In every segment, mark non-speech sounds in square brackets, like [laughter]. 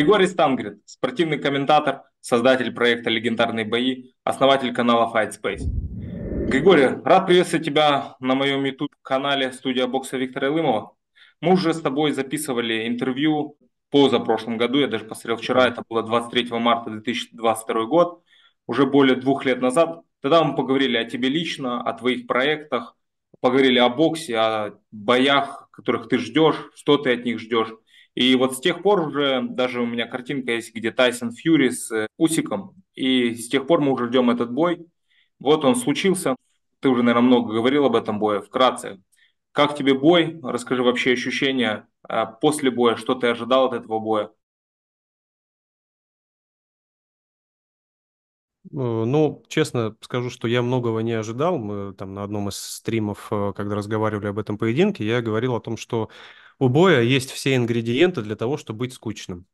Григорий Стангрид, спортивный комментатор, создатель проекта «Легендарные бои», основатель канала Fight Space. Григорий, рад приветствовать тебя на моем YouTube-канале «Студия бокса» Виктора Илымова. Мы уже с тобой записывали интервью позапрошлом году, я даже посмотрел вчера, это было 23 марта 2022 год, уже более двух лет назад. Тогда мы поговорили о тебе лично, о твоих проектах, поговорили о боксе, о боях, которых ты ждешь, что ты от них ждешь. И вот с тех пор уже, даже у меня картинка есть, где Тайсон Фьюри с э, Усиком, и с тех пор мы уже ждем этот бой. Вот он случился. Ты уже, наверное, много говорил об этом бое. Вкратце, как тебе бой? Расскажи вообще ощущения а, после боя, что ты ожидал от этого боя? Э, ну, честно скажу, что я многого не ожидал. Мы там на одном из стримов, э, когда разговаривали об этом поединке, я говорил о том, что у боя есть все ингредиенты для того, чтобы быть скучным.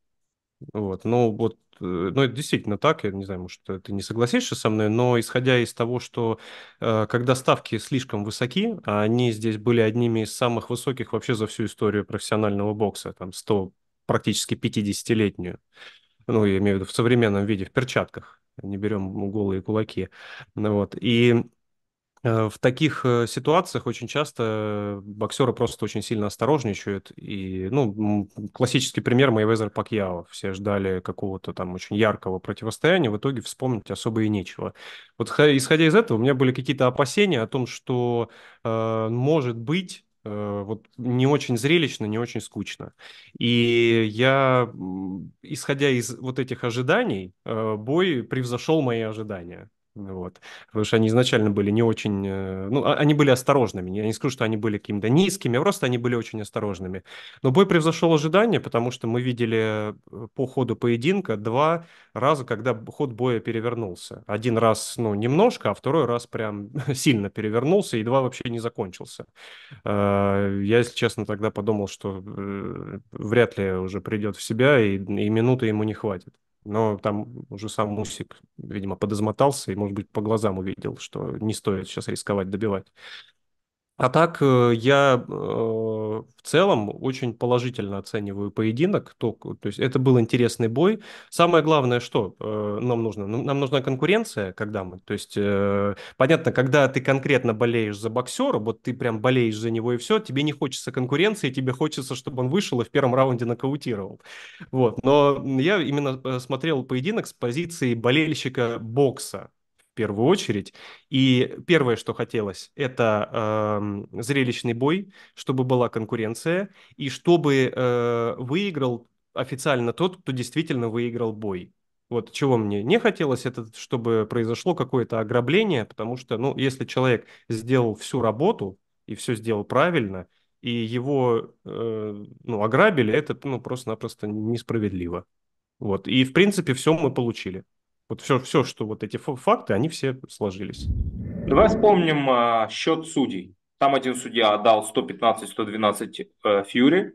Вот, ну вот, ну это действительно так, я не знаю, может, ты не согласишься со мной, но исходя из того, что э, когда ставки слишком высоки, а они здесь были одними из самых высоких вообще за всю историю профессионального бокса, там 100, практически 50-летнюю, ну я имею в виду в современном виде, в перчатках, не берем голые кулаки, ну вот, и Э, в таких э, ситуациях очень часто боксеры просто очень сильно осторожничают. И, ну, классический пример Мэйвезер Пакьяо. Все ждали какого-то там очень яркого противостояния, в итоге вспомнить особо и нечего. Вот исходя из этого, у меня были какие-то опасения о том, что, э, может быть, э, вот не очень зрелищно, не очень скучно. И я, исходя из вот этих ожиданий, бой превзошел мои ожидания. Вот. Потому что они изначально были не очень... Э, ну, а, они были осторожными. Я не скажу, что они были какими-то низкими, а просто они были очень осторожными. Но бой превзошел ожидания, потому что мы видели э, по ходу поединка два раза, когда ход боя перевернулся. Один раз, ну, немножко, а второй раз прям [laughs] сильно перевернулся, и два вообще не закончился. А, я, если честно, тогда подумал, что э, вряд ли уже придет в себя, и, и минуты ему не хватит но там уже сам Мусик, видимо, подозмотался и, может быть, по глазам увидел, что не стоит сейчас рисковать добивать. А так, э, я э, в целом очень положительно оцениваю поединок. То, э, то есть это был интересный бой. Самое главное, что э, нам нужно? Ну, нам нужна конкуренция, когда мы... То есть, э, понятно, когда ты конкретно болеешь за боксера, вот ты прям болеешь за него и все, тебе не хочется конкуренции, тебе хочется, чтобы он вышел и в первом раунде нокаутировал. Вот. Но я именно э, смотрел поединок с позиции болельщика бокса первую очередь. И первое, что хотелось, это э, зрелищный бой, чтобы была конкуренция, и чтобы э, выиграл официально тот, кто действительно выиграл бой. Вот чего мне не хотелось, это чтобы произошло какое-то ограбление, потому что, ну, если человек сделал всю работу и все сделал правильно, и его, э, ну, ограбили, это, ну, просто-напросто несправедливо. Вот, и, в принципе, все мы получили. Вот все, все, что вот эти факты, они все сложились. Давай вспомним а, счет судей. Там один судья отдал 115-112 э, Фьюри,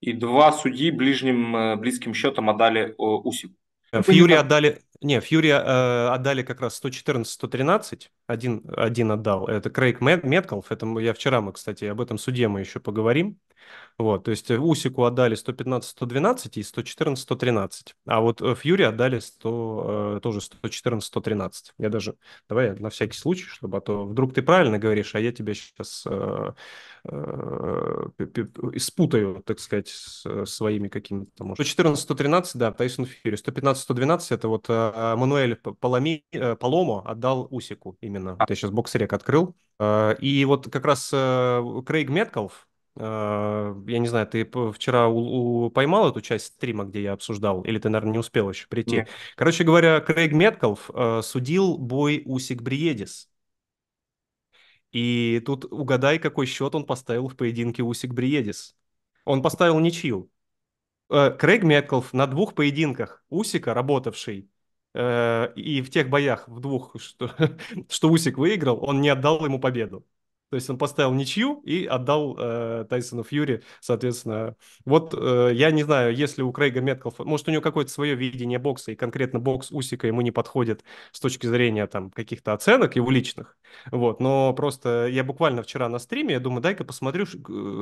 и два судьи ближним, э, близким счетом отдали э, Усику. Э, Фьюри отдали, не, Фьюри э, отдали как раз 114-113, один, один отдал, это Крейг Меткалф, это я вчера, мы, кстати, об этом суде мы еще поговорим, вот, то есть э, Усику отдали 115-112 и 114-113, а вот э, Фьюри отдали 100, э, тоже 114-113. Я даже, давай на всякий случай, чтобы, а то вдруг ты правильно говоришь, а я тебя сейчас испутаю, так сказать, с своими какими-то, может. 114-113, да, Тайсон Фьюри, 115-112, это вот Мануэль Паломи, Паломо отдал Усику именно. Я а. сейчас бокс-рек открыл. И вот как раз Крейг Меткалф, а, я не знаю, ты вчера у, у, поймал эту часть стрима, где я обсуждал, или ты, наверное, не успел еще прийти. Нет. Короче говоря, Крейг Меткалф э, судил бой Усик Бриедис. И тут угадай, какой счет он поставил в поединке Усик Бриедис. Он поставил ничью. Э, Крейг Меткалф на двух поединках Усика, работавший э, и в тех боях, в двух, что, [laughs] что Усик выиграл, он не отдал ему победу. То есть он поставил ничью и отдал э, Тайсону Фьюри, соответственно. Вот э, я не знаю, если у Крейга Меткалфа, может, у него какое-то свое видение бокса, и конкретно бокс Усика ему не подходит с точки зрения там каких-то оценок его личных. Вот, но просто я буквально вчера на стриме, я думаю, дай-ка посмотрю,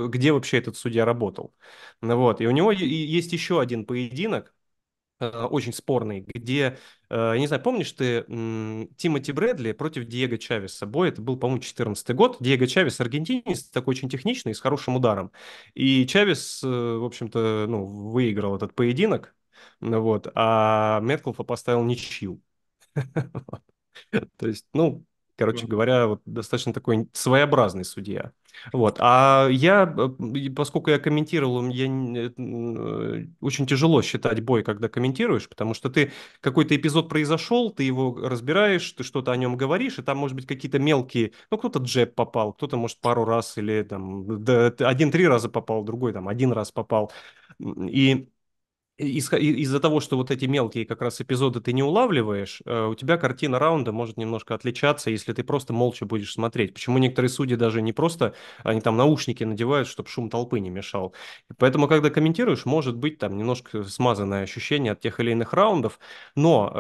где вообще этот судья работал. Вот, и у него есть еще один поединок, Э, очень спорный, где, э, я не знаю, помнишь ты Тимоти Брэдли против Диего Чавеса? Бой это был, по-моему, 14 год. Диего Чавес аргентинец, такой очень техничный, с хорошим ударом. И Чавес, э, в общем-то, ну, выиграл этот поединок, вот, а Метклфа поставил ничью. [laughs] То есть, ну, Короче говоря, вот достаточно такой своеобразный судья. Вот. А я, поскольку я комментировал, я э, э, очень тяжело считать бой, когда комментируешь, потому что ты какой-то эпизод произошел, ты его разбираешь, ты что-то о нем говоришь, и там, может быть, какие-то мелкие, ну, кто-то джеб попал, кто-то, может, пару раз или там один-три раза попал, другой там один раз попал. И из- за того, что вот эти мелкие как раз эпизоды ты не улавливаешь, э, у тебя картина раунда может немножко отличаться, если ты просто молча будешь смотреть. Почему некоторые судьи даже не просто, они там наушники надевают, чтобы шум толпы не мешал. Поэтому, когда комментируешь, может быть там немножко смазанное ощущение от тех или иных раундов, но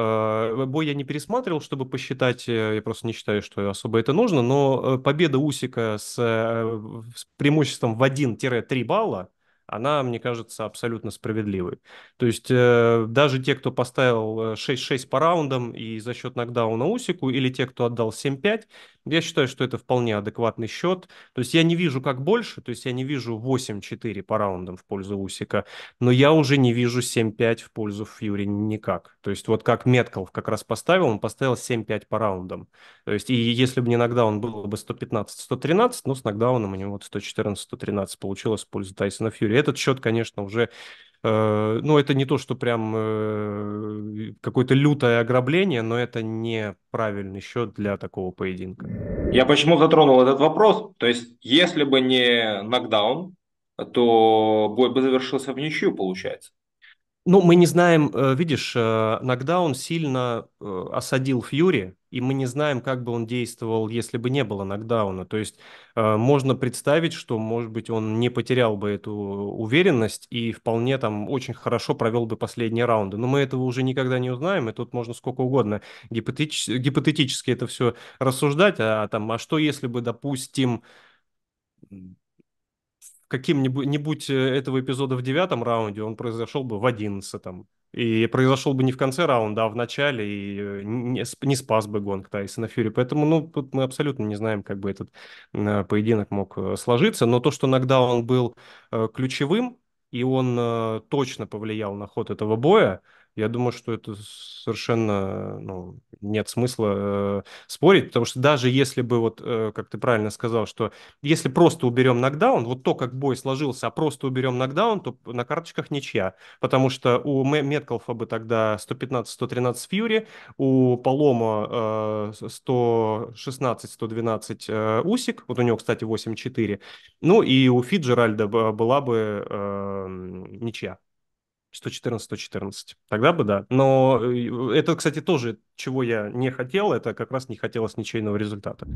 э, бой я не пересматривал, чтобы посчитать, э, я просто не считаю, что особо это нужно, но э, победа Усика с, с преимуществом в 1-3 балла, она, мне кажется, абсолютно справедливой. То есть э, даже те, кто поставил 6-6 э, по раундам и за счет нокдауна Усику, или те, кто отдал 7-5, я считаю, что это вполне адекватный счет. То есть я не вижу как больше, то есть я не вижу 8-4 по раундам в пользу Усика, но я уже не вижу 7-5 в пользу Фьюри никак. То есть вот как Меткалф как раз поставил, он поставил 7-5 по раундам. То есть и если бы не нокдаун было бы 115-113, но ну, с нокдауном у него вот 114-113 получилось в пользу Тайсона Фьюри. Этот счет, конечно, уже Э, ну, это не то, что прям э, какое-то лютое ограбление, но это не правильный счет для такого поединка. Я почему затронул этот вопрос? То есть, если бы не нокдаун, то бой бы завершился в ничью, получается. Ну, мы не знаем, э, видишь, нокдаун сильно осадил Фьюри, и мы не знаем, как бы он действовал, если бы не было нокдауна. То есть э, можно представить, что, может быть, он не потерял бы эту уверенность и вполне там очень хорошо провел бы последние раунды. Но мы этого уже никогда не узнаем, и тут можно сколько угодно гипотетич... гипотетически это все рассуждать, а, а там, а что если бы, допустим, каким-нибудь э, этого эпизода в девятом раунде он произошел бы в одиннадцатом, и произошел бы не в конце раунда, а в начале, и э, не, не спас бы гонг Тайсона Фьюри. Поэтому, ну, тут мы абсолютно не знаем, как бы этот э, поединок мог э, сложиться. Но то, что нокдаун был ключевым, и он точно повлиял на ход этого боя, я думаю, что это совершенно ну, нет смысла э, спорить, потому что даже если бы, вот, э, как ты правильно сказал, что если просто уберем нокдаун, вот то, как бой сложился, а просто уберем нокдаун, то на карточках ничья, потому что у Меткалфа бы тогда 115-113 Фьюри, у Полома э, 116-112 э, Усик, вот у него, кстати, 8-4, ну и у Фиджеральда была бы э, ничья. 114, 114. Тогда бы да. Но э, это, кстати, тоже, чего я не хотел, это как раз не хотелось ничейного результата.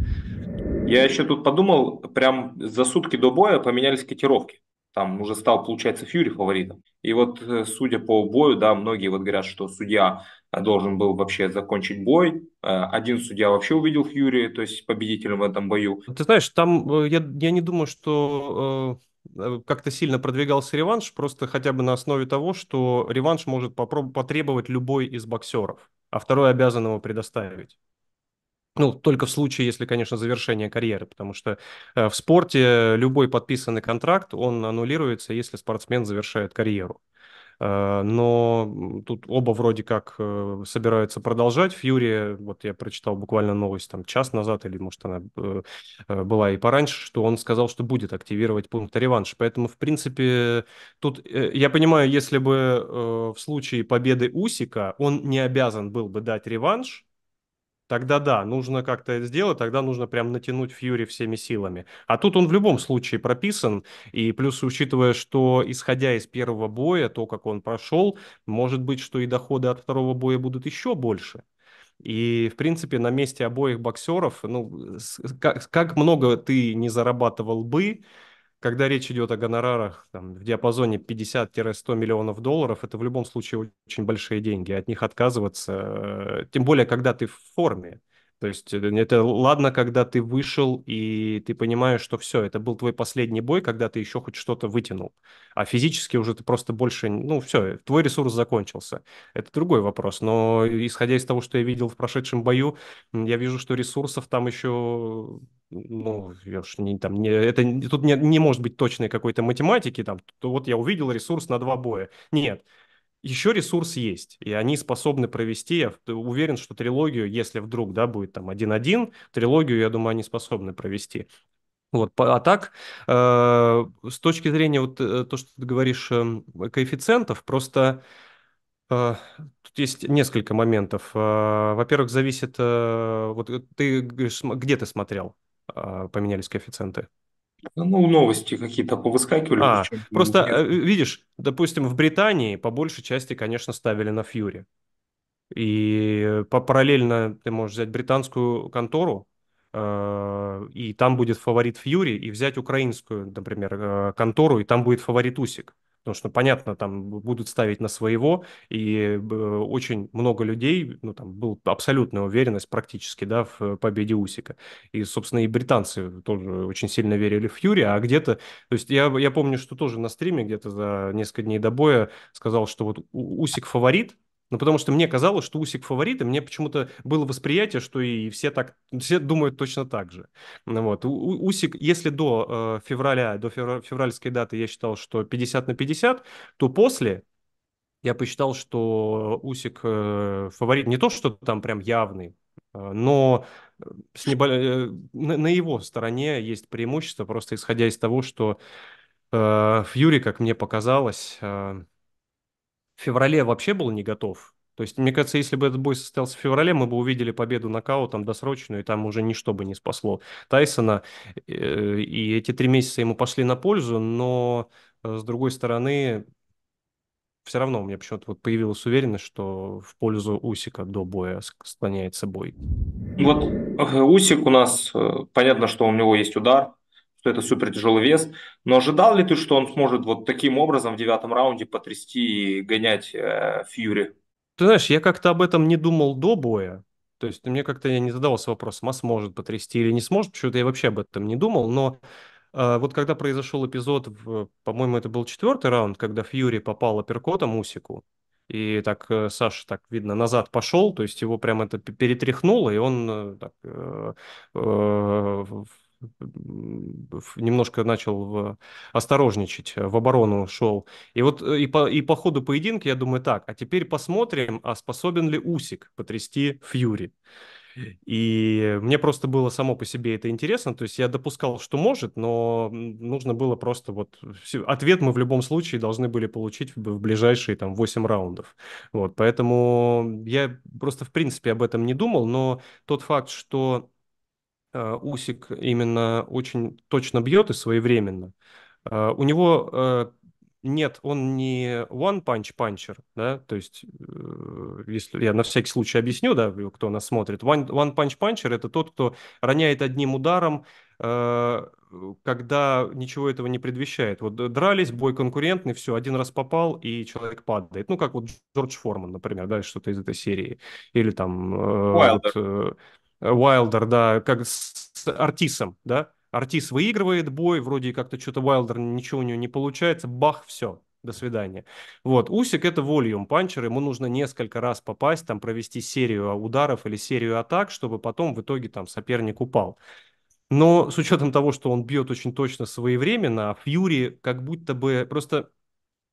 Я еще тут подумал, прям за сутки до боя поменялись котировки там уже стал, получается, Фьюри фаворитом. И вот, э, судя по бою, да, многие вот говорят, что судья э, должен был вообще закончить бой. Э, один судья вообще увидел Фьюри, то есть победителем в этом бою. Ты знаешь, там я, я не думаю, что как-то сильно продвигался реванш, просто хотя бы на основе того, что реванш может попроб- потребовать любой из боксеров, а второй обязан его предоставить. Ну, только в случае, если, конечно, завершение карьеры, потому что э, в спорте любой подписанный контракт, он аннулируется, если спортсмен завершает карьеру. Э, но тут оба вроде как э, собираются продолжать. Фьюри, вот я прочитал буквально новость там час назад, или может она была и пораньше, что он сказал, что будет активировать пункт реванш. Поэтому, в принципе, тут я понимаю, если бы в случае победы Усика он не обязан был бы дать реванш, Тогда да, нужно как-то это сделать, тогда нужно прям натянуть Фьюри всеми силами. А тут он в любом случае прописан, и плюс учитывая, что исходя из первого боя, то, как он прошел, может быть, что и доходы от второго боя будут еще больше. И, в принципе, на месте обоих боксеров, ну, как, как много ты не зарабатывал бы, когда речь идет о гонорарах там, в диапазоне 50-100 миллионов долларов, это в любом случае очень большие деньги. От них отказываться, э, тем более, когда ты в форме. То есть э, это ладно, когда ты вышел и ты понимаешь, что все, это был твой последний бой, когда ты еще хоть что-то вытянул. А физически уже ты просто больше, ну все, твой ресурс закончился. Это другой вопрос. Но э, исходя из того, что я видел в прошедшем бою, я вижу, что ресурсов там еще ну, я уж не, там, не, это, тут не, не может быть точной какой-то математики, там, то вот я увидел ресурс на два боя. Нет, еще ресурс есть, и они способны провести, я уверен, что трилогию, если вдруг, да, будет там 1-1, трилогию, я думаю, они способны провести. Вот, а так, э, с точки зрения вот э, то, что ты говоришь, э, коэффициентов, просто э, тут есть несколько моментов. Э, во-первых, зависит, э, вот э, ты говоришь, где ты смотрел, э, поменялись коэффициенты? Ну, новости какие-то повыскакивали. А, просто, нет. Э, видишь, допустим, в Британии по большей части, конечно, ставили на Фьюри. И по параллельно ты можешь взять британскую контору, э, и там будет фаворит Фьюри, и взять украинскую, например, э, контору, и там будет фаворит Усик. Потому что, понятно, там будут ставить на своего, и очень много людей, ну, там была абсолютная уверенность практически, да, в э, победе Усика. И, собственно, и британцы тоже очень сильно верили в Фьюри, а где-то, то есть я, я помню, что тоже на стриме где-то за несколько дней до боя сказал, что вот Усик фаворит, ну, потому что мне казалось, что Усик фаворит, и мне почему-то было восприятие, что и все так, все думают точно так же. Ну вот. У, Усик, если до э, февраля, до февр... февральской даты я считал, что 50 на 50, то после я посчитал, что Усик э, фаворит не то, что там прям явный, э, но э, с небо... Э, на, на его стороне есть преимущество, просто исходя из того, что э, Фьюри, как мне показалось... Э, в феврале вообще был не готов. То есть, мне кажется, если бы этот бой состоялся в феврале, мы бы увидели победу там досрочную, и там уже ничто бы не спасло Тайсона. Э, и эти три месяца ему пошли на пользу, но, э, с другой стороны, все равно у меня почему-то вот появилась уверенность, что в пользу Усика до боя склоняется бой. Вот э, Усик у нас, понятно, что у него есть удар, что это супер тяжелый вес. Но ожидал ли ты, что он сможет вот таким образом в девятом раунде потрясти и гонять э, Фьюри? Ты знаешь, я как-то об этом не думал до боя. То есть мне как-то я не задавался вопросом, а сможет потрясти или не сможет. почему то я вообще об этом не думал. Но э, вот когда произошел эпизод, в, по-моему, это был четвертый раунд, когда Фьюри попал апперкотом Усику, и так э, Саша, так видно, назад пошел, то есть его прям это перетряхнуло, и он э, так, э, э, немножко начал осторожничать, э, в оборону шел. И вот э, и по, и по ходу поединка я думаю так, а теперь посмотрим, а способен ли Усик потрясти Фьюри. И мне просто было само по себе это интересно, то есть я допускал, что может, но нужно было просто вот... Ответ мы в любом случае должны были получить в ближайшие там 8 раундов. Вот, поэтому я просто в принципе об этом не думал, но тот факт, что Э, усик именно очень точно бьет и своевременно. Э, у него э, нет, он не one punch puncher, да, то есть, если я на всякий случай объясню, да, кто нас смотрит, one, one punch puncher это тот, кто роняет одним ударом, когда ничего этого не предвещает. Вот дрались, бой конкурентный, все, один раз попал, и человек падает. Ну, как вот Джордж Форман, например, да, что-то из этой серии. Или там... Уайлдер. Вот, Уайлдер, да, как с, с Артисом, да. Артис выигрывает бой, вроде как-то что-то Уайлдер, ничего у него не получается, бах, все, до свидания. Вот, Усик это волюм панчер, ему нужно несколько раз попасть, там провести серию ударов или серию атак, чтобы потом в итоге там соперник упал. Но с учетом того, что он бьет очень точно своевременно, а Фьюри как будто бы просто...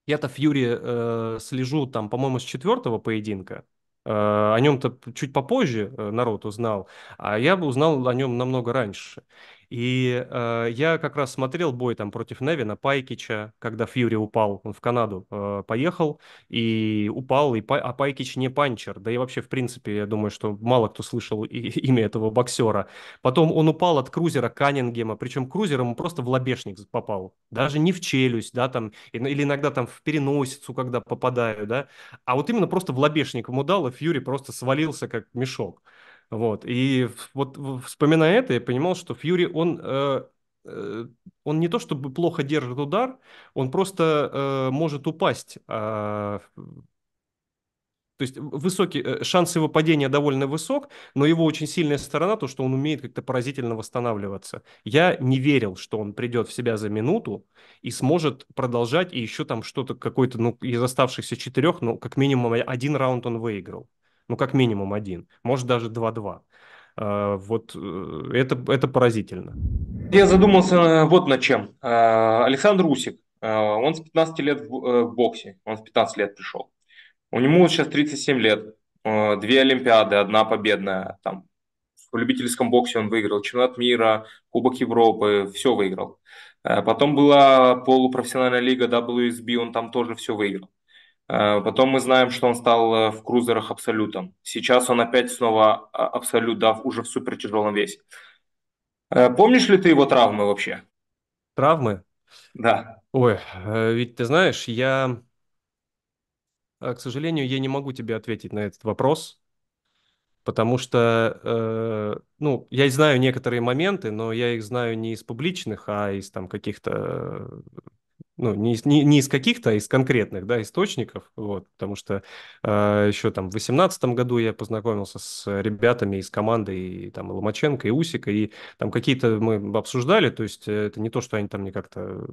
Я-то Фьюри э, слежу там, по-моему, с четвертого поединка, о нем-то чуть попозже э, народ узнал, а я бы узнал о нем намного раньше. И э, я как раз смотрел бой там против Невина, Пайкича, когда Фьюри упал, он в Канаду э, поехал и упал, и, а Пайкич не панчер. Да и вообще, в принципе, я думаю, что мало кто слышал и, [laughs] имя этого боксера. Потом он упал от крузера Каннингема, причем крузер ему просто в лобешник попал. Даже не в челюсть, да, там, ну, или иногда там в переносицу, когда попадаю, да. А вот именно просто в лобешник ему дал, и Фьюри просто свалился как мешок. Вот. И вот вспоминая это, я понимал, что Фьюри, он э, э, он не то чтобы плохо держит удар, он просто э, может упасть. Э, то есть высокий, э, шанс его падения довольно высок, но его очень сильная сторона то, что он умеет как-то поразительно восстанавливаться. Я не верил, что он придет в себя за минуту и сможет продолжать, и еще там что-то какой-то, ну, из оставшихся четырех, ну, как минимум а, один раунд он выиграл ну как минимум один, может даже 2-2. А, вот э, это, это поразительно. Я задумался э, вот над чем. А, Александр Усик, а, он с 15 лет э, в боксе, он с 15 лет пришел. У него сейчас 37 лет, две Олимпиады, одна победная. Там, в любительском боксе он выиграл чемпионат мира, Кубок Европы, все выиграл. Потом была полупрофессиональная лига WSB, он там тоже все выиграл. Э, потом мы знаем, что он стал э, в крузерах абсолютом. Сейчас он опять снова а, абсолют, да, уже в супертяжелом весе. Э, помнишь ли ты его травмы вообще? Травмы? Да. Ой, ведь ты знаешь, я, к сожалению, я не могу тебе ответить на этот вопрос, потому что, э, ну, я знаю некоторые моменты, но я их знаю не из публичных, а из там каких-то ну, не, не, не из каких-то, а из конкретных, да, источников, вот, потому что э, а, еще там в 2018 году я познакомился с ребятами из команды, и там и Ломаченко, и Усика, и там какие-то мы обсуждали, то есть э, это не то, что они там не как-то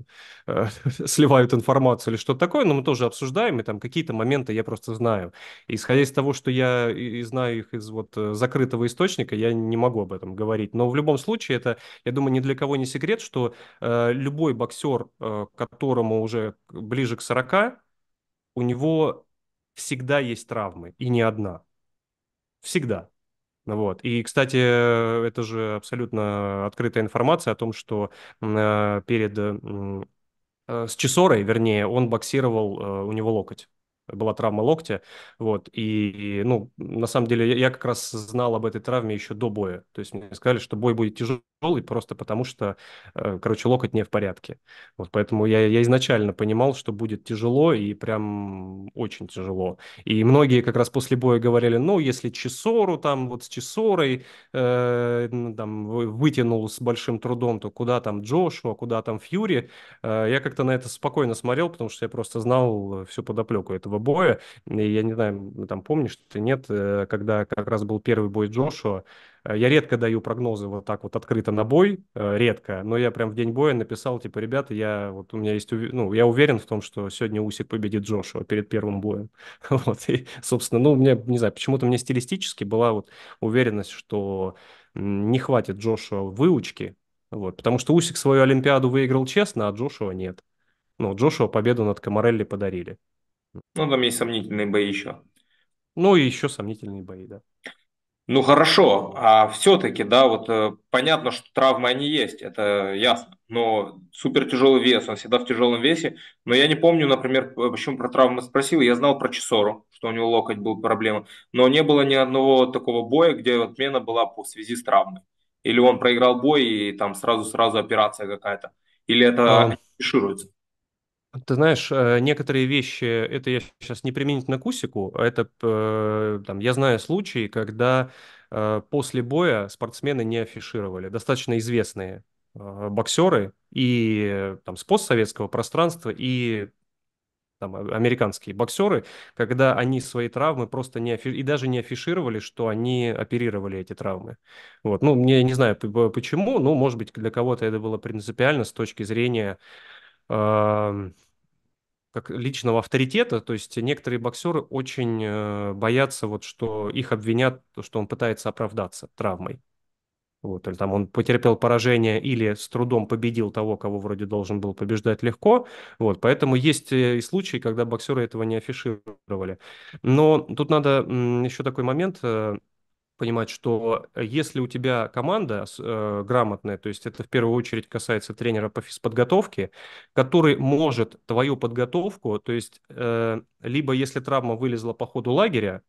э, [laughs] сливают информацию или что-то такое, но мы тоже обсуждаем, и там какие-то моменты я просто знаю. И, исходя из того, что я и, знаю их из вот э, закрытого источника, я не могу об этом говорить, но в любом случае это, я думаю, ни для кого не секрет, что э, любой боксер, э, который которому уже ближе к 40, у него всегда есть травмы, и не одна. Всегда. Вот. И, кстати, это же абсолютно открытая информация о том, что э, перед э, э, с Чесорой, вернее, он боксировал, у него локоть была травма локтя, вот, и, и, ну, на самом деле, я как раз знал об этой травме еще до боя, то есть мне сказали, что бой будет тяжелый, и просто потому что, э, короче, локоть не в порядке. Вот поэтому я, я изначально понимал, что будет тяжело и прям очень тяжело. И многие как раз после боя говорили, ну, если Чесору там вот с Чесорой э, там вытянул с большим трудом, то куда там Джошуа, куда там Фьюри. Э, я как-то на это спокойно смотрел, потому что я просто знал всю подоплеку этого боя. И я не знаю, там помнишь ты, нет, э, когда как раз был первый бой Джошуа, Э, я редко даю прогнозы вот так вот открыто на бой, э, редко, но я прям в день боя написал, типа, ребята, я вот у меня есть, ну, я уверен в том, что сегодня Усик победит Джошуа перед первым боем. [laughs] Вот, и, собственно, ну, мне, не знаю, почему-то мне стилистически была вот уверенность, что не хватит Джошуа выучки, вот, потому что Усик свою Олимпиаду выиграл честно, а Джошуа нет. Ну, Джошуа победу над Камарелли подарили. Ну, там есть сомнительные бои еще. Ну, и еще сомнительные бои, да. Ну хорошо, а все-таки, да, вот э, понятно, что травмы они есть, это ясно, но супер тяжелый вес, он всегда в тяжелом весе, но я не помню, например, почему про травмы спросил, я знал про Чесору, что у него локоть был проблема, но не было ни одного такого боя, где отмена была по связи с травмой, или он проиграл бой и там сразу-сразу операция какая-то, или это а. афишируется? Ты знаешь, э, некоторые вещи, это я сейчас не применить на Кусику. А это, э, там, я знаю случаи, когда э, после боя спортсмены не афишировали, достаточно известные боксеры и там, с постсоветского пространства, и там, а, американские боксеры, когда они свои травмы просто не афи... и даже не афишировали, что они оперировали эти травмы. Вот. Ну, мне не знаю почему, ну, может быть, для кого-то это было принципиально с точки зрения как личного авторитета, то есть некоторые боксеры очень э, боятся, вот, что их обвинят, что он пытается оправдаться травмой. Вот, или там он потерпел поражение или с трудом победил того, кого вроде должен был побеждать легко. Вот, поэтому есть э, и случаи, когда боксеры этого не афишировали. Но тут надо еще такой момент э, понимать, что э, если у тебя команда э, грамотная, то есть это в первую очередь касается тренера по физподготовке, который может твою подготовку, то есть э, либо если травма вылезла по ходу лагеря,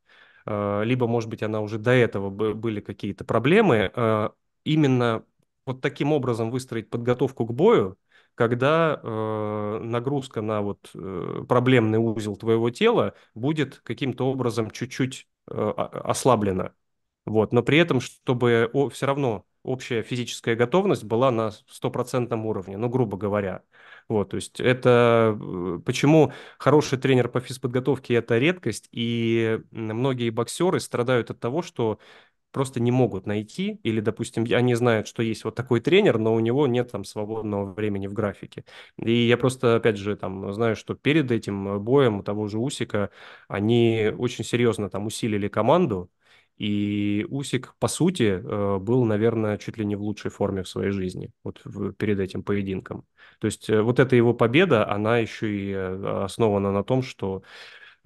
э, либо, может быть, она уже до этого были какие-то проблемы, э, именно вот таким образом выстроить подготовку к бою, когда э, нагрузка на вот э, проблемный узел твоего тела будет каким-то образом чуть-чуть э, ослаблена. Вот. Но при этом, чтобы о, все равно общая физическая готовность была на стопроцентном уровне, ну, грубо говоря. Вот, то есть это э, почему хороший тренер по физподготовке – это редкость, и многие боксеры страдают от того, что просто не могут найти, или, допустим, они знают, что есть вот такой тренер, но у него нет там свободного времени в графике. И я просто, опять же, там знаю, что перед этим боем у того же Усика они очень серьезно там усилили команду, и Усик, по сути, э, был, наверное, чуть ли не в лучшей форме в своей жизни вот перед этим поединком. То есть э, вот эта его победа, она еще и э, основана на том, что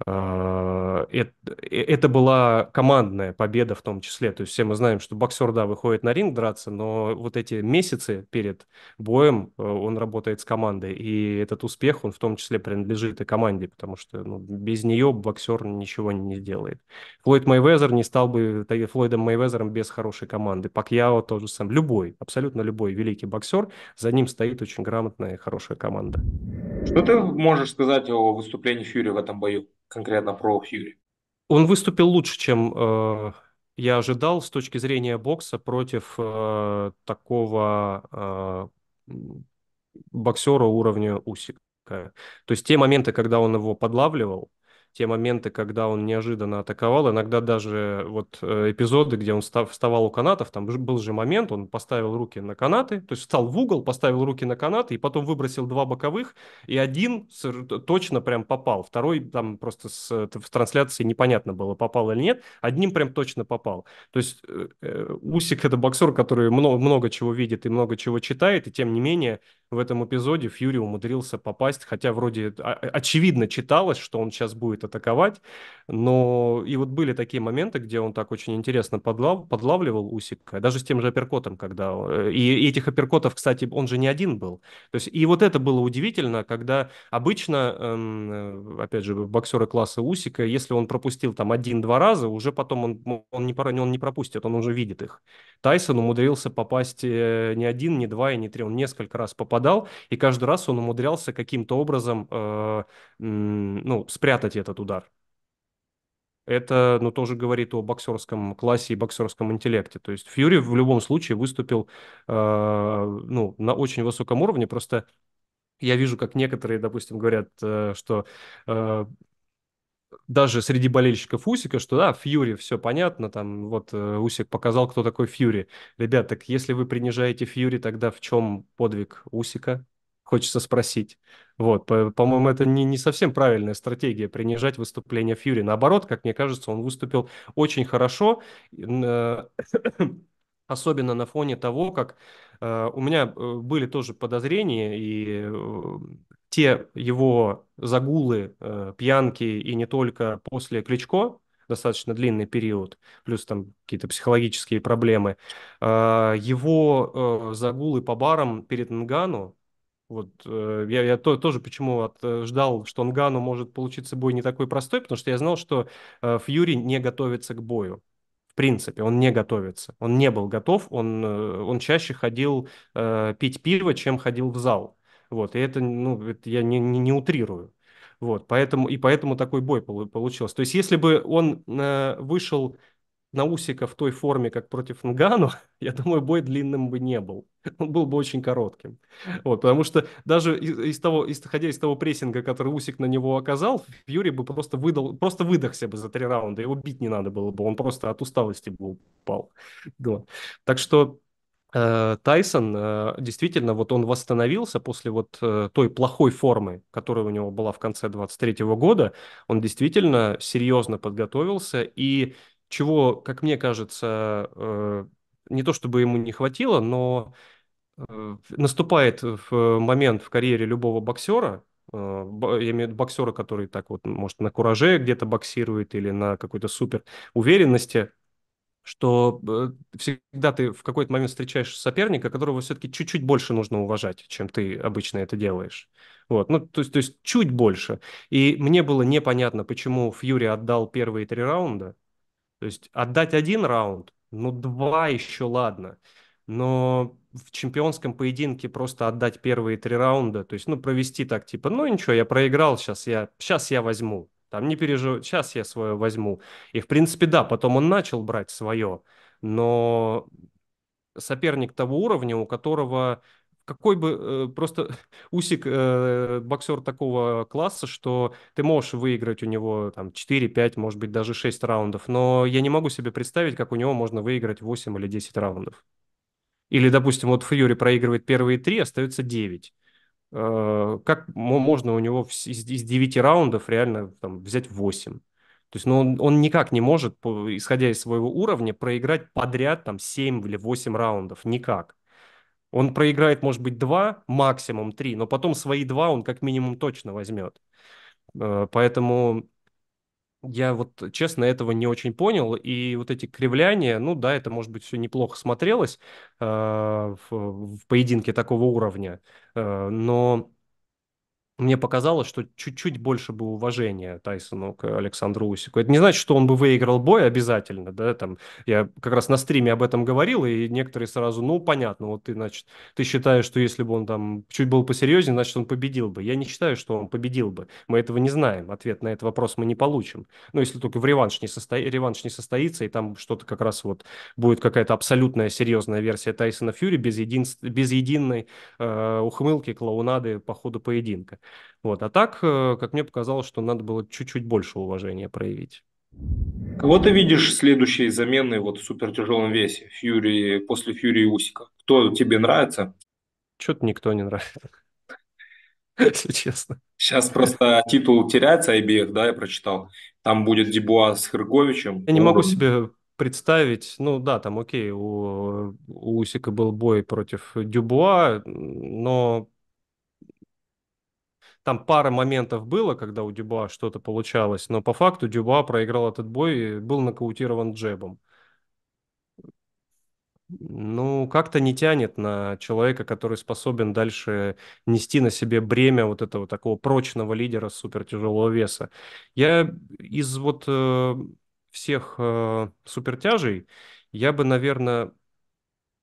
Э, э, это была командная победа в том числе. То есть все мы знаем, что боксер, да, выходит на ринг драться, но вот эти месяцы перед боем э, он работает с командой. И этот успех, он в том числе принадлежит и команде, потому что ну, без нее боксер ничего не сделает. Флойд Мейвезер не стал бы Флойдом Мейвезером без хорошей команды. Пакьяо тоже сам. Любой, абсолютно любой великий боксер, за ним стоит очень грамотная и хорошая команда. Что ты можешь сказать о выступлении Фьюри в этом бою? конкретно про Фьюри. Он выступил лучше, чем э, я ожидал с точки зрения бокса против э, такого э, боксера уровня Усика. То есть те моменты, когда он его подлавливал, те моменты, когда он неожиданно атаковал, иногда даже э, вот э, эпизоды, где он вставал у канатов, там был же момент, он поставил руки на канаты, то есть встал в угол, поставил руки на канаты и потом выбросил два боковых, и один точно прям попал, второй там просто с, э, в трансляции непонятно было, попал или нет, одним прям точно попал. То есть Усик это боксер, который много, много чего видит и много чего читает, и тем не менее в этом эпизоде Фьюри умудрился попасть, хотя вроде а, очевидно читалось, что он сейчас будет атаковать. Но и вот были такие моменты, где он так очень интересно подлав... подлавливал Усика, даже с тем же апперкотом, когда... Э, и этих апперкотов, кстати, он же не один был. То есть и вот это было удивительно, когда обычно, эм, э, опять же, боксеры класса Усика, если он пропустил там один-два раза, уже потом он, он, не, он не пропустит, он уже видит их. Тайсон умудрился попасть э, не один, не два и не три, он несколько раз попадал, и каждый раз он умудрялся каким-то образом э, ну, спрятать это этот удар. Это, ну, тоже говорит о боксерском классе и боксерском интеллекте. То есть Фьюри в любом случае выступил, э, ну, на очень высоком уровне. Просто я вижу, как некоторые, допустим, говорят, э, что э, даже среди болельщиков Усика, что да, Фьюри, все понятно, там вот э, Усик показал, кто такой Фьюри. Ребят, так если вы принижаете Фьюри, тогда в чем подвиг Усика? хочется спросить. Вот, по-моему, это не, не совсем правильная стратегия принижать выступление Фьюри. Наоборот, как мне кажется, он выступил очень хорошо, э, [coughs] особенно на фоне того, как э, у меня э, были тоже подозрения и те его загулы, пьянки и не только после Кличко, достаточно длинный период, плюс там какие-то психологические проблемы. Его загулы по барам перед Нгану, вот э, я, я то, тоже почему от, э, ждал, что Нгану может получиться бой не такой простой, потому что я знал, что э, Фьюри не готовится к бою. В принципе, он не готовится. Он не был готов, он, э, он чаще ходил э, пить пиво, чем ходил в зал. Вот, и это, ну, это я не, не, не утрирую. Вот, поэтому, и поэтому такой бой получился. То есть, если бы он э, вышел Наусика в той форме, как против Нгану, [laughs] я думаю, бой длинным бы не был. [laughs] Он был бы очень коротким. Вот, потому что даже из, из того, исходя из того прессинга, который Усик на него оказал, Фьюри бы просто выдал, просто выдохся бы за три раунда. Его бить не надо было бы. Он просто от усталости бы упал. Да. [laughs] Так что э, Тайсон э, действительно вот он восстановился после вот э, той плохой формы, которая у него была в конце 23 года. Он действительно серьезно подготовился и чего, как мне кажется, э, не то чтобы ему не хватило, но э, наступает в момент в карьере любого боксера, э, я имею в виду боксера, который так вот, может, на кураже где-то боксирует или на какой-то супер уверенности, что всегда ты в какой-то момент встречаешь соперника, которого все-таки чуть-чуть больше нужно уважать, чем ты обычно это делаешь. Вот, ну, то есть, то есть чуть больше. И мне было непонятно, почему Фьюри отдал первые три раунда, то есть отдать один раунд, ну два еще ладно, но в чемпионском поединке просто отдать первые три раунда, то есть, ну, провести так, типа, ну, ничего, я проиграл, сейчас я, сейчас я возьму, там не переживай, сейчас я свое возьму. И, в принципе, да, потом он начал брать свое, но соперник того уровня, у которого какой бы э, просто [laughs] Усик э, боксер такого класса, что ты можешь выиграть у него там 4, 5, может быть, даже 6 раундов, но я не могу себе представить, как у него можно выиграть 8 или 10 раундов. Или, допустим, вот Фьюри проигрывает первые 3, остается 9. Э, как можно у него из, из 9 раундов реально там, взять 8? То есть ну, он, он никак не может, исходя из своего уровня, проиграть подряд там 7 или 8 раундов. Никак. Он проиграет, может быть, два, максимум три, но потом свои два он как минимум точно возьмет. Э, поэтому я вот, честно, этого не очень понял. И вот эти кривляния, ну да, это, может быть, все неплохо смотрелось э, в, в поединке такого уровня. Э, но мне показалось, что чуть-чуть больше бы уважения Тайсону к Александру Усику. Это не значит, что он бы выиграл бой обязательно, да, там, я как раз на стриме об этом говорил, и некоторые сразу, ну, понятно, вот ты, значит, ты считаешь, что если бы он там чуть был посерьезнее, значит, он победил бы. Я не считаю, что он победил бы, мы этого не знаем, ответ на этот вопрос мы не получим. Ну, если только в реванш не, состо... реванш не состоится, и там что-то как раз вот будет какая-то абсолютная серьезная версия Тайсона Фьюри без, един... без единой э, ухмылки, клоунады по ходу поединка. Вот. А так, э, как мне показалось, что надо было чуть-чуть больше уважения проявить. Кого ты видишь следующей заменой вот в супертяжелом весе Фьюри, после Фьюри и Усика? Кто тебе нравится? Что-то никто не нравится, [laughs] если честно. Сейчас просто [laughs] титул теряется IBF, да, я прочитал. Там будет Дебуа с Хырговичем. Я не могу себе представить, ну да, там окей, у, у Усика был бой против Дюбуа, но там пара моментов было, когда у Дюба что-то получалось, но по факту Дюба проиграл этот бой и был нокаутирован джебом. Ну, как-то не тянет на человека, который способен дальше нести на себе бремя вот этого такого прочного лидера супертяжелого веса. Я из вот э, всех э, супертяжей, я бы, наверное,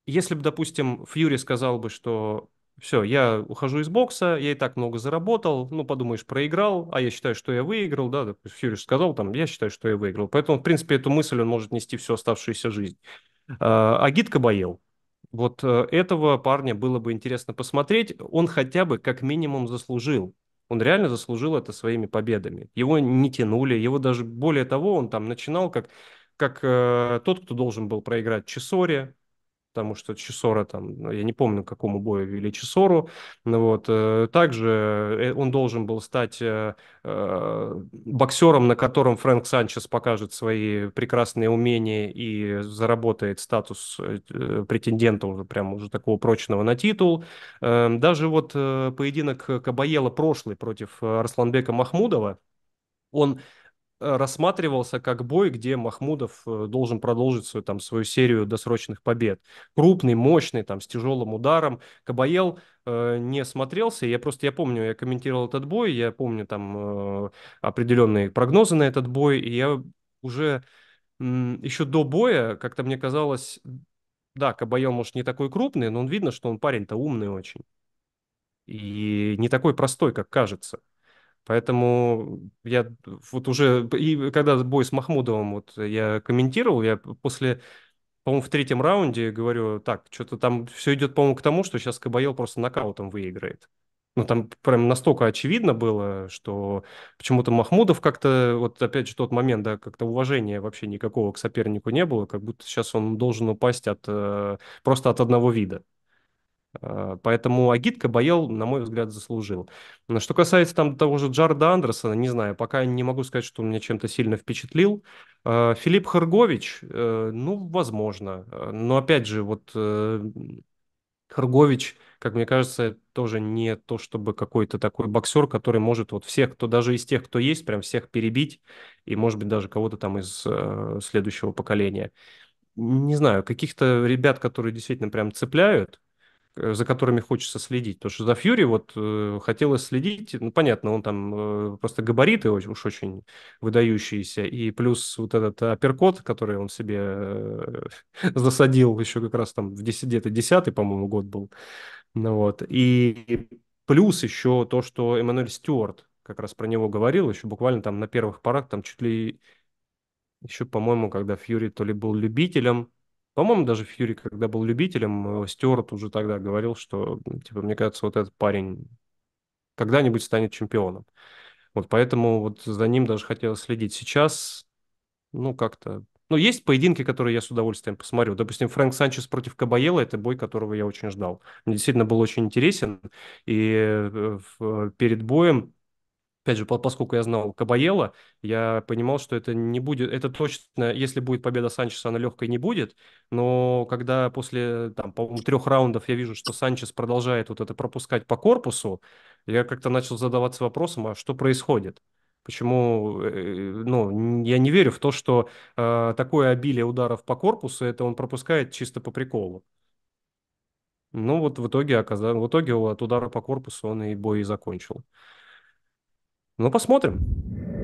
если бы, допустим, Фьюри сказал бы, что все, я ухожу из бокса, я и так много заработал, ну, подумаешь, проиграл, а я считаю, что я выиграл, да, Фьюри сказал там, я считаю, что я выиграл. Поэтому, в принципе, эту мысль он может нести всю оставшуюся жизнь. А, а Гид Кабаел, вот э, этого парня было бы интересно посмотреть, он хотя бы как минимум заслужил. Он реально заслужил это своими победами. Его не тянули, его даже более того, он там начинал как, как э, тот, кто должен был проиграть Чесоре, потому что Чесора там, ну, я не помню, к какому бою вели Чесору, ну вот, э, также э, он должен был стать э, боксером, на котором Фрэнк Санчес покажет свои прекрасные умения и заработает статус претендента уже прям уже такого прочного на титул. Даже вот поединок Кабаела прошлый против Арсланбека Махмудова, он Э, рассматривался как бой, где Махмудов э, должен продолжить свою, там, свою серию досрочных побед. Крупный, мощный, там, с тяжелым ударом. Кабаел э, не смотрелся. Я просто, я помню, я комментировал этот бой, я помню там э, определенные прогнозы на этот бой, и я уже э, еще до боя, как-то мне казалось, да, Кабаел, может, не такой крупный, но он видно, что он парень-то умный очень. И не такой простой, как кажется. Поэтому я вот уже... И когда бой с Махмудовым вот я комментировал, я после по-моему, в третьем раунде говорю, так, что-то там все идет, по-моему, к тому, что сейчас Кабаел просто нокаутом выиграет. Ну, там прям настолько очевидно было, что почему-то Махмудов как-то, вот опять же тот момент, да, как-то уважения вообще никакого к сопернику не было, как будто сейчас он должен упасть от, э, просто от одного вида. Э, поэтому Агитка Боел, на мой взгляд, заслужил. Э, что касается там того же Джарда Андерсона, не знаю, пока не могу сказать, что он меня чем-то сильно впечатлил. Э, Филипп Харгович, ну, возможно. Но опять же, вот Харгович, как мне кажется, тоже не то, чтобы какой-то такой боксер, который может вот всех, кто даже из тех, кто есть, прям всех перебить, и, может быть, даже кого-то там из следующего поколения. Не знаю, каких-то ребят, которые действительно прям цепляют, Э, за которыми хочется следить. Потому что за Фьюри вот э, хотелось следить. Ну, понятно, он там э, просто габариты уж очень выдающиеся. И плюс вот этот апперкот, который он себе э, [laughs] засадил еще как раз там в 10, где-то 10 по-моему, год был. Ну, вот. И плюс еще то, что Эммануэль Стюарт как раз про него говорил, еще буквально там на первых порах, там чуть ли еще, по-моему, когда Фьюри то ли был любителем, по-моему, даже Фьюри, когда был любителем, э, Стюарт уже тогда говорил, что, типа, мне кажется, вот этот парень когда-нибудь станет чемпионом. Вот поэтому вот за ним даже хотелось следить. Сейчас, ну, как-то... Ну, есть поединки, которые я с удовольствием посмотрю. Допустим, Фрэнк Санчес против Кабаела – это бой, которого я очень ждал. Мне действительно был очень интересен. И э, э, перед боем опять же, поскольку я знал Кабаела, я понимал, что это не будет, это точно, если будет победа Санчеса, она легкой не будет, но когда после, там, по-моему, трех раундов я вижу, что Санчес продолжает вот это пропускать по корпусу, я как-то начал задаваться вопросом, а что происходит? Почему, э, ну, я не верю в то, что э, такое обилие ударов по корпусу, это он пропускает чисто по приколу. Ну вот в итоге оказалось, в итоге от удара по корпусу он и бой и закончил. Ну, посмотрим.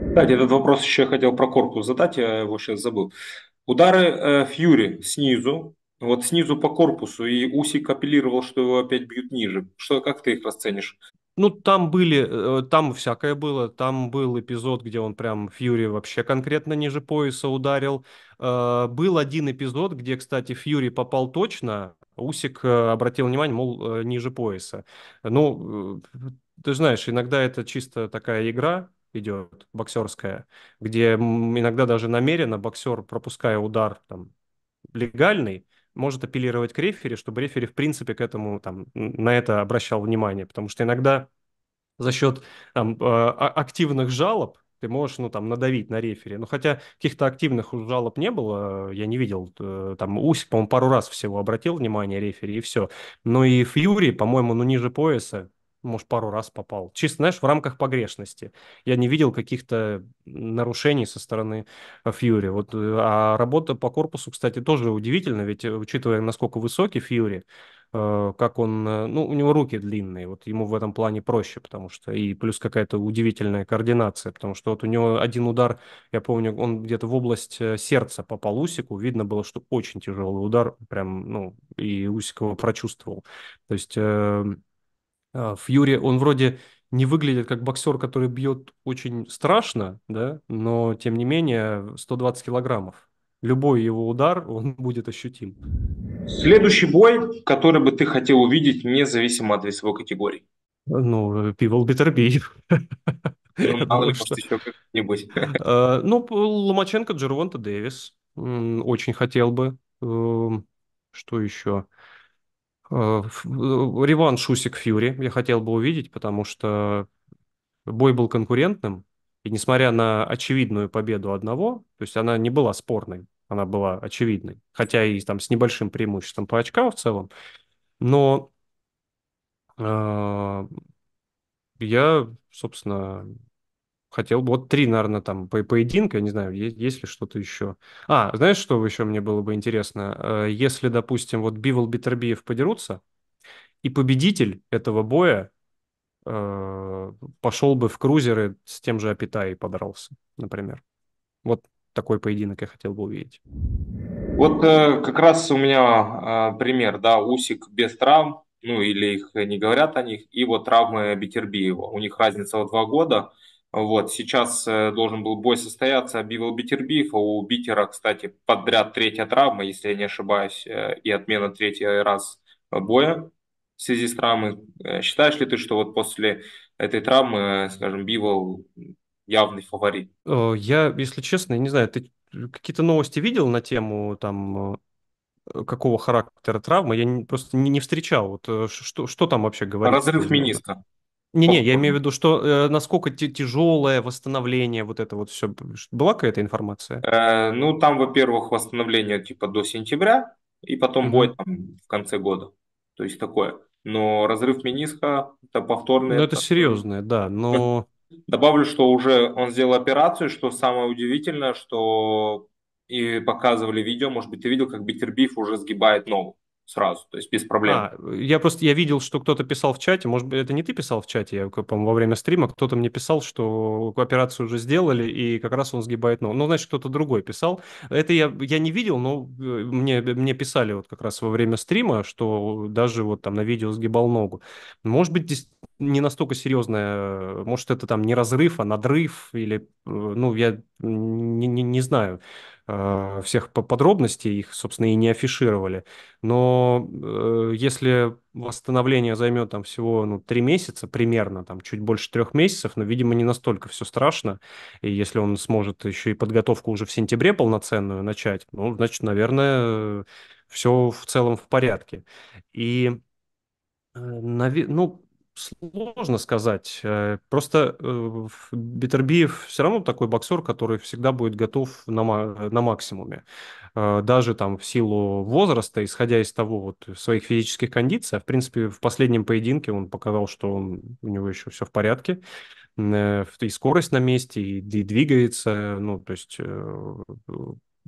Кстати, этот вопрос еще я хотел про корпус задать, я его сейчас забыл. Удары э, Фьюри снизу, вот снизу по корпусу, и Усик апеллировал, что его опять бьют ниже. Что, как ты их расценишь? Ну, там были, э, там всякое было. Там был эпизод, где он прям Фьюри вообще конкретно ниже пояса ударил. Э, был один эпизод, где, кстати, Фьюри попал точно. Усик обратил внимание, мол, ниже пояса. Ну, ты знаешь, иногда это чисто такая игра идет, боксерская, где иногда даже намеренно боксер, пропуская удар там, легальный, может апеллировать к рефери, чтобы рефери, в принципе, к этому, там, на это обращал внимание. Потому что иногда за счет там, э, а, активных жалоб ты можешь, ну, там, надавить на рефери. но ну, хотя каких-то активных жалоб не было, э, я не видел. Э, там Усик, по-моему, пару раз всего обратил внимание рефери, и все. Но и Фьюри, по-моему, ну, ниже пояса, может, пару раз попал. Чисто, знаешь, в рамках погрешности. Я не видел каких-то нарушений со стороны э, Фьюри. Вот, э, а работа по корпусу, кстати, тоже удивительно, ведь э, учитывая, насколько высокий Фьюри, как он, ну, у него руки длинные, вот ему в этом плане проще, потому что и плюс какая-то удивительная координация, потому что вот у него один удар, я помню, он где-то в область сердца попал Усику, видно было, что очень тяжелый удар, прям, ну, и Усикова прочувствовал. То есть эм, а, Фьюри, он вроде не выглядит как боксер, который бьет очень страшно, да, но тем не менее 120 килограммов. Любой его удар, он [laughs] будет ощутим. Следующий бой, который бы ты хотел увидеть, независимо от весовой категории. Ну, Пивол ну, [laughs] Битерби. [laughs] А, ну, Ломаченко, Джервонта Дэвис. Очень хотел бы. Эм, что еще? Э, э, реванш Усик Фьюри я хотел бы увидеть, потому что бой был конкурентным, и несмотря на очевидную победу одного, то есть она не была спорной, она была очевидной, хотя и там с небольшим преимуществом по очкам в целом, но э, я, собственно, хотел бы. Вот три, наверное, там по поединка, я не знаю, есть, есть ли что-то еще. А, знаешь, что еще мне было бы интересно? Э, если, допустим, вот Бивол Битербиев подерутся, и победитель этого боя э, пошел бы в крузеры с тем же Апитай и подрался, например. Вот такой поединок я хотел бы увидеть. Вот э, как раз у меня э, пример, да, Усик без травм, ну или их не говорят о них, и вот травмы Битербиева. У них разница в два года – вот, сейчас э, должен был бой состояться, Бивел Битербиев, а у Битера, кстати, подряд третья травма, если я не ошибаюсь, э, и отмена третий раз боя в связи с травмой. Э, считаешь ли ты, что вот после этой травмы, скажем, Бивел явный фаворит? Я, если честно, не знаю, ты какие-то новости видел на тему там какого характера травмы, я просто не, не встречал. Вот что, что там вообще говорится? Разрыв министра. Не-не, я имею в виду, что э, насколько тяжелое восстановление, вот это вот все. Была какая-то информация? Э, ну, там, во-первых, восстановление типа до сентября, и потом mm бой там, в конце года. То есть такое. Но разрыв миниска это повторное. Ну, это, это серьезное, да, но... [laughs] Добавлю, что уже он сделал операцию, что самое удивительное, что и показывали видео, может быть, ты видел, как Бекербиев уже сгибает ногу сразу, то есть без проблем. А, я просто я видел, что кто-то писал в чате, может быть, это не ты писал в чате, я, по-моему, во время стрима кто-то мне писал, что операцию уже сделали, и как раз он сгибает ногу. Ну, значит, кто-то другой писал. Это я, я не видел, но э, мне, мне писали вот как раз во время стрима, что даже вот там на видео сгибал ногу. Может быть, здесь не настолько серьезная, может, это там не разрыв, а надрыв, или, э, ну, я не, не, не знаю. А, всех подробностей, их, собственно, и не афишировали. Но э, если восстановление займет там всего ну, 3 месяца примерно, там чуть больше трех месяцев, но, видимо, не настолько все страшно. И если он сможет еще и подготовку уже в сентябре полноценную начать, ну, значит, наверное, все в целом в порядке. И, э, ну, Сложно сказать. Э, просто э, Битербиев все равно такой боксер, который всегда будет готов на, на максимуме. Э, даже там в силу возраста, исходя из того, вот своих физических кондиций, а в принципе в последнем поединке он показал, что он, у него еще все в порядке, и скорость на месте, и, и двигается, ну, то есть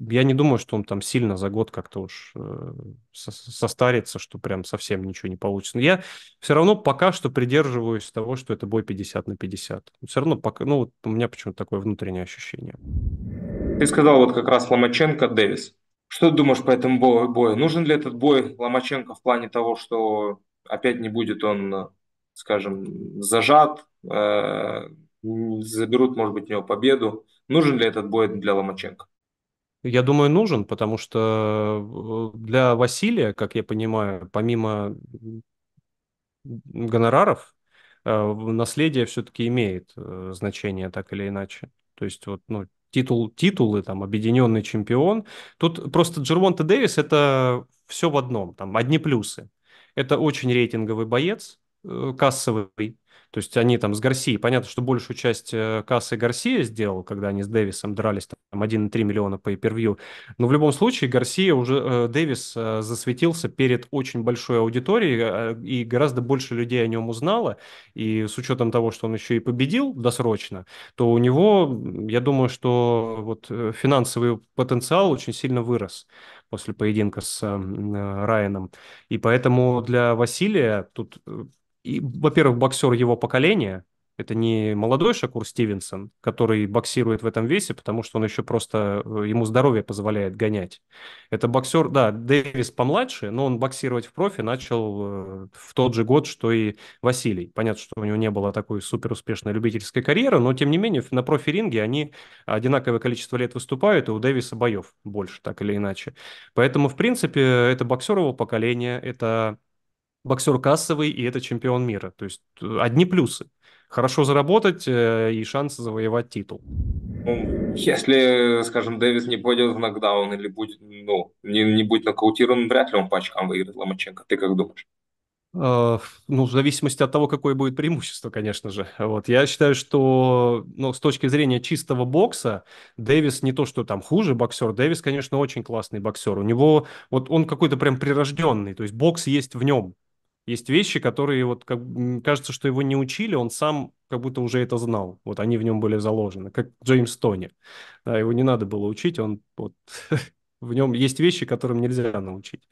я не думаю, что он там сильно за год как-то уж э, состарится, что прям совсем ничего не получится. Но я все равно пока что придерживаюсь того, что это бой 50 на 50. Все равно пока, ну вот у меня почему-то такое внутреннее ощущение. Ты сказал вот как раз Ломаченко, Дэвис. Что ты думаешь по этому бою? бою? Нужен ли этот бой Ломаченко в плане того, что опять не будет он, скажем, зажат, э, заберут, может быть, у него победу? Нужен ли этот бой для Ломаченко? Я думаю, нужен, потому что э, для Василия, как я понимаю, помимо гонораров, э, наследие все-таки имеет э, значение так или иначе. То есть вот, ну, титул, титулы, там, объединенный чемпион. Тут просто Джервонта Дэвис – это все в одном, там, одни плюсы. Это очень рейтинговый боец, кассовый, то есть они там с Гарсией, понятно, что большую часть э, кассы Гарсия сделал, когда они с Дэвисом дрались там 1,3 миллиона по ипервью. Но в любом случае Гарсия уже, э, Дэвис э, засветился перед очень большой аудиторией, и гораздо больше людей о нем узнало. И с учетом того, что он еще и победил досрочно, то у него, я думаю, что вот финансовый потенциал очень сильно вырос после поединка с Райаном. И поэтому для Василия тут и, во-первых, боксер его поколения, это не молодой Шакур Стивенсон, который боксирует в этом весе, потому что он еще просто, э, ему здоровье позволяет гонять. Это боксер, да, Дэвис помладше, но он боксировать в профи начал э, в тот же год, что и Василий. Понятно, что у него не было такой супер успешной любительской карьеры, но тем не менее на профи-ринге они одинаковое количество лет выступают, и у Дэвиса боев больше, так или иначе. Поэтому, в принципе, это боксер его поколения, это боксер кассовый, и это чемпион мира. То есть э, одни плюсы. Хорошо заработать э, и шанс завоевать титул. Ну, если, скажем, Дэвис не пойдет в нокдаун или будет, ну, не, не будет нокаутирован, вряд ли он по очкам выиграет Ломаченко. Ты как думаешь? Э, ну, в зависимости от того, какое будет преимущество, конечно же. Вот. Я считаю, что ну, с точки зрения чистого бокса, Дэвис не то, что там хуже боксер. Дэвис, конечно, очень классный боксер. У него, вот он какой-то прям прирожденный. То есть бокс есть в нем. Есть вещи, которые вот как, кажется, что его не учили, он сам как будто уже это знал. Вот они в нем были заложены, как Джеймс Тони. Да, его не надо было учить, он вот [laughs] в нем есть вещи, которым нельзя научить.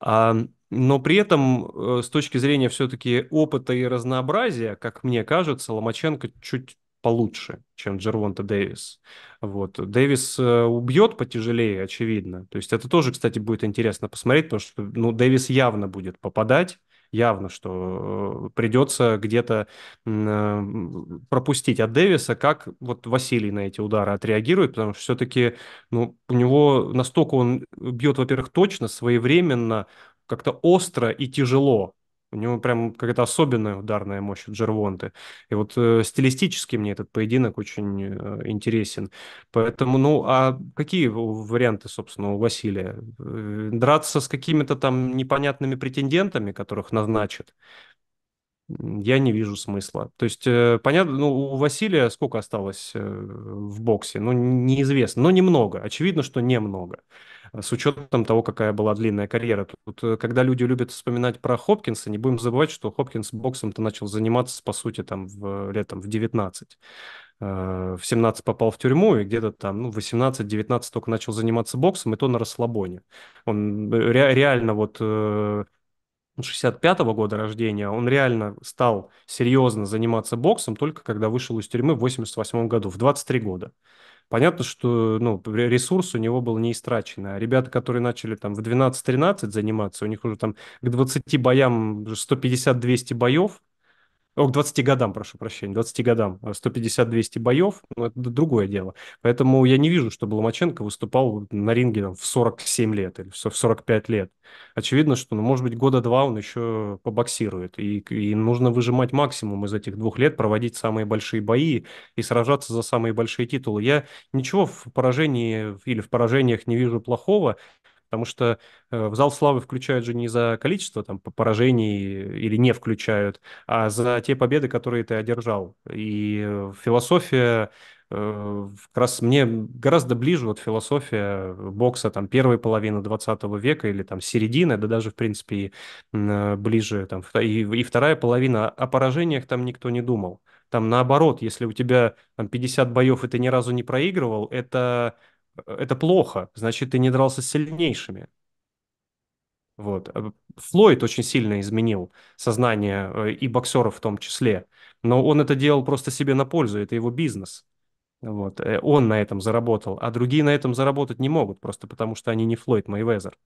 А, но при этом э, с точки зрения все-таки опыта и разнообразия, как мне кажется, Ломаченко чуть получше, чем Джервонта Дэвис. Вот. Дэвис э, убьет потяжелее, очевидно. То есть это тоже, кстати, будет интересно посмотреть, потому что ну, Дэвис явно будет попадать явно, что э, придется где-то пропустить от Дэвиса, как вот Василий на эти удары отреагирует, потому что все-таки ну, у него настолько он бьет, во-первых, точно, своевременно, как-то остро и тяжело, у него прям какая-то особенная ударная мощь от Джервонты. И вот э, стилистически мне этот поединок очень э, интересен. Поэтому, ну, а какие варианты, собственно, у Василия? Э, драться с какими-то там непонятными претендентами, которых назначат? Я не вижу смысла. То есть, э, понятно, ну, у Василия сколько осталось э, в боксе? Ну, неизвестно, но ну, немного. Очевидно, что немного. много с учетом того, какая была длинная карьера. Тут, э, когда люди любят вспоминать про Хопкинса, не будем забывать, что Хопкинс боксом-то начал заниматься, по сути, там, в, летом в 19 э, в 17 попал в тюрьму, и где-то там, ну, 18-19 только начал заниматься боксом, и то на расслабоне. Он э, ре- реально вот 65-го года рождения, он реально стал серьезно заниматься боксом только когда вышел из тюрьмы в 88 году, в 23 года. Понятно, что ну, ресурс у него был не истрачен. А ребята, которые начали там в 12-13 заниматься, у них уже там к 20 боям 150-200 боев, о, к 20 годам, прошу прощения, 20 годам. 150-200 э, боев, ну, это другое дело. Поэтому я не вижу, чтобы Ломаченко выступал на ринге там, в 47 лет или в 45 лет. Очевидно, что, ну, может быть, года два он еще побоксирует. И, и нужно выжимать максимум из этих двух лет, проводить самые большие бои и сражаться за самые большие титулы. Я ничего в поражении или в поражениях не вижу плохого потому что э, в зал славы включают же не за количество там поражений или не включают, а за те победы, которые ты одержал. И э, философия э, как раз мне гораздо ближе вот философия бокса там первой половины 20 века или там середины, да даже в принципе ближе там и, и вторая половина о поражениях там никто не думал. Там наоборот, если у тебя там 50 боев и ты ни разу не проигрывал, это это плохо, значит, ты не дрался с сильнейшими. Вот. Э, Флойд очень сильно изменил сознание э, и боксеров в том числе, но он это делал просто себе на пользу, это его бизнес. Вот. Э, он на этом заработал, а другие на этом заработать не могут, просто потому что они не Флойд Мейвезер.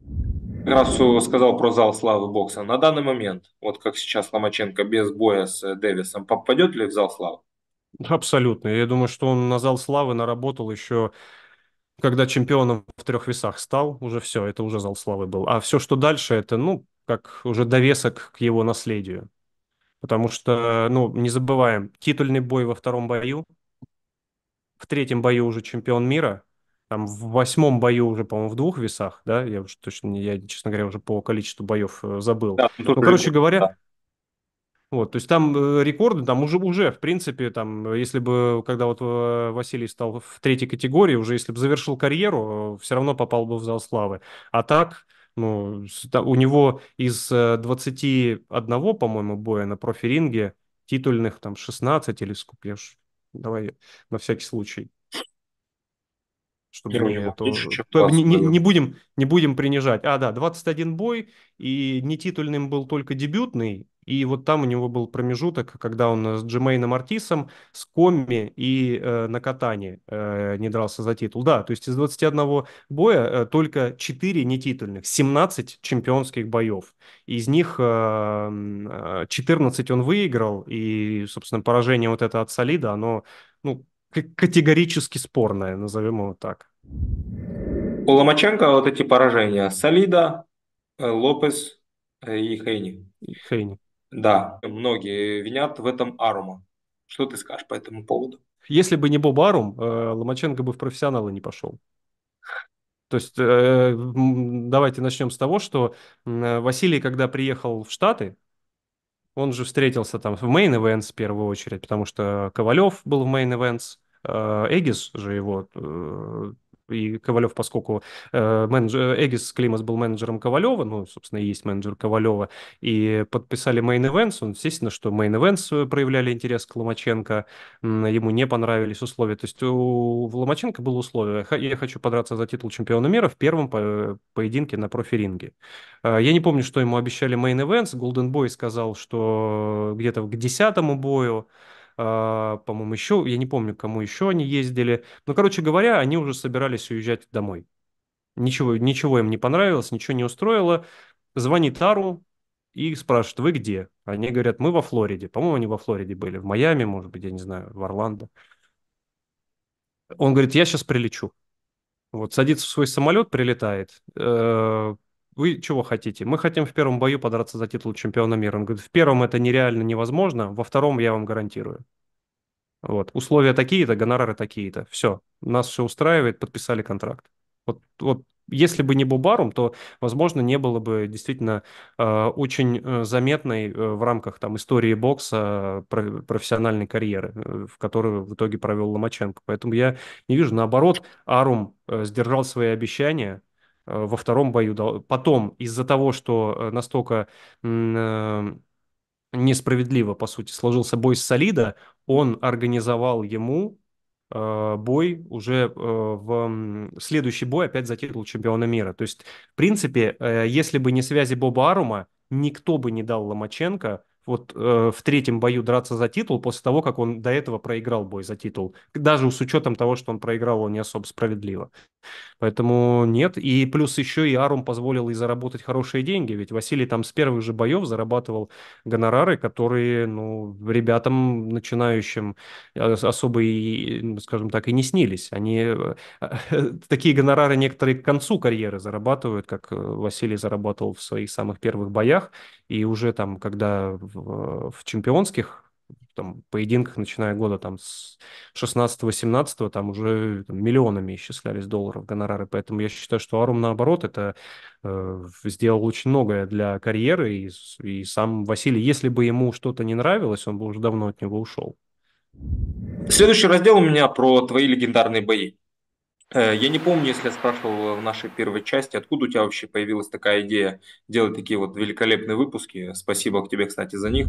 Раз сказал про зал славы бокса, на данный момент, вот как сейчас Ломаченко без боя с Дэвисом, попадет ли в зал славы? Абсолютно. Я думаю, что он на зал славы наработал еще когда чемпионом в трех весах стал, уже все, это уже зал славы был. А все, что дальше, это, ну, как уже довесок к его наследию. Потому что, ну, не забываем, титульный бой во втором бою, в третьем бою уже чемпион мира, там в восьмом бою уже, по-моему, в двух весах, да, я уже точно, я, честно говоря, уже по количеству боев э, забыл. Да, ну, ну короче говоря, да. Вот, то есть там э, рекорды, там уже, уже, в принципе, там, э, если бы, когда вот э, Василий стал в третьей категории, уже если бы завершил карьеру, все равно попал бы в зал славы. А так, ну, у него из 21, по-моему, боя на профиринге титульных там 16 или сколько, я ж, давай на всякий случай, чтобы не, то, меньше, не, не, не, будем, не будем принижать. А, да, 21 бой, и нетитульным был только дебютный, и вот там у него был промежуток, когда он с Джимейном Артисом, с Комми и э, на катане э, не дрался за титул. Да, то есть из 21 боя э, только 4 нетитульных, 17 чемпионских боев. Из них э, 14 э, он выиграл, и, собственно, поражение вот это от Солида, оно ну, категорически спорная, назовем его так. У Ломаченко вот эти поражения. Солида, э, Лопес э, и Хейни. Хейни. Да, многие винят в этом Арума. Что ты скажешь по этому поводу? Если бы не Боб Арум, э, Ломаченко бы в профессионалы не пошел. То есть давайте начнем с того, что Василий, когда приехал в Штаты, он же встретился там в Main Events в первую очередь, потому что Ковалев был в Main Events, Э, Эгис же его э, и Ковалев, поскольку э, менеджер, э, Эгис Климас был менеджером Ковалева, ну, собственно, и есть менеджер Ковалева, и подписали Main Events, он, естественно, что Main Events проявляли интерес к Ломаченко, ему не понравились условия, то есть у Ломаченко было условие, я хочу подраться за титул чемпиона мира в первом по поединке на профи-ринге. Я не помню, что ему обещали Main Events, Golden Boy сказал, что где-то к десятому бою, а, по-моему, еще, я не помню, кому еще они ездили. Но, короче говоря, они уже собирались уезжать домой. Ничего, ничего им не понравилось, ничего не устроило. Звонит Ару и спрашивает, вы где? Они говорят, мы во Флориде. По-моему, они во Флориде были, в Майами, может быть, я не знаю, в Орландо. Он говорит, я сейчас прилечу. Вот садится в свой самолет, прилетает. Э -э вы чего хотите? Мы хотим в первом бою подраться за титул чемпиона мира. Он говорит, в первом это нереально невозможно, во втором я вам гарантирую. Вот. Условия такие-то, гонорары такие-то. Все. Нас все устраивает, подписали контракт. Вот, вот если бы не Бубарум, то, возможно, не было бы действительно э, очень э, заметной э, в рамках там, истории бокса э, про- профессиональной карьеры, э, в которую в итоге провел Ломаченко. Поэтому я не вижу. Наоборот, Арум э, сдержал свои обещания, Э, во втором бою. Потом из-за того, что э, настолько э, несправедливо, по сути, сложился бой с Солида, он организовал ему бой уже в следующий бой опять за титул чемпиона мира. То есть, в принципе, если бы не связи Боба Арума, никто бы не дал Ломаченко вот э, в третьем бою драться за титул после того, как он до этого проиграл бой за титул. Даже с учетом того, что он проиграл он не особо справедливо. Поэтому нет. И плюс еще и Арум позволил и заработать хорошие деньги. Ведь Василий там с первых же боев зарабатывал гонорары, которые, ну, ребятам начинающим э, особо и, скажем так, и не снились. Они э, [laughs] такие гонорары некоторые к концу карьеры зарабатывают, как э, Василий зарабатывал в своих самых первых боях. И уже там, когда в, э, в чемпионских там, поединках, начиная года там, с 16-18, там уже там, миллионами исчислялись долларов гонорары. Поэтому я считаю, что Арум, наоборот, это э, сделал очень многое для карьеры. И, и сам Василий, если бы ему что-то не нравилось, он бы уже давно от него ушел. Следующий раздел у меня про твои легендарные бои. Э, я не помню, если я спрашивал в нашей первой части, откуда у тебя вообще появилась такая идея делать такие вот великолепные выпуски. Спасибо к тебе, кстати, за них.